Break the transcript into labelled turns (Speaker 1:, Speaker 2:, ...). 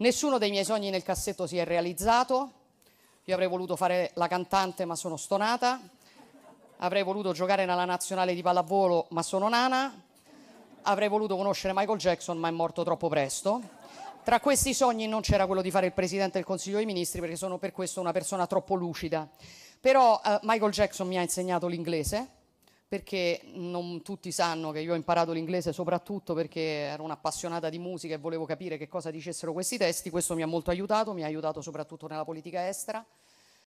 Speaker 1: Nessuno dei miei sogni nel cassetto si è realizzato. Io avrei voluto fare la cantante, ma sono stonata. Avrei voluto giocare nella nazionale di pallavolo, ma sono nana. Avrei voluto conoscere Michael Jackson, ma è morto troppo presto. Tra questi sogni non c'era quello di fare il Presidente del Consiglio dei Ministri perché sono per questo una persona troppo lucida. Però eh, Michael Jackson mi ha insegnato l'inglese perché non tutti sanno che io ho imparato l'inglese soprattutto perché ero un'appassionata di musica e volevo capire che cosa dicessero questi testi, questo mi ha molto aiutato, mi ha aiutato soprattutto nella politica estera.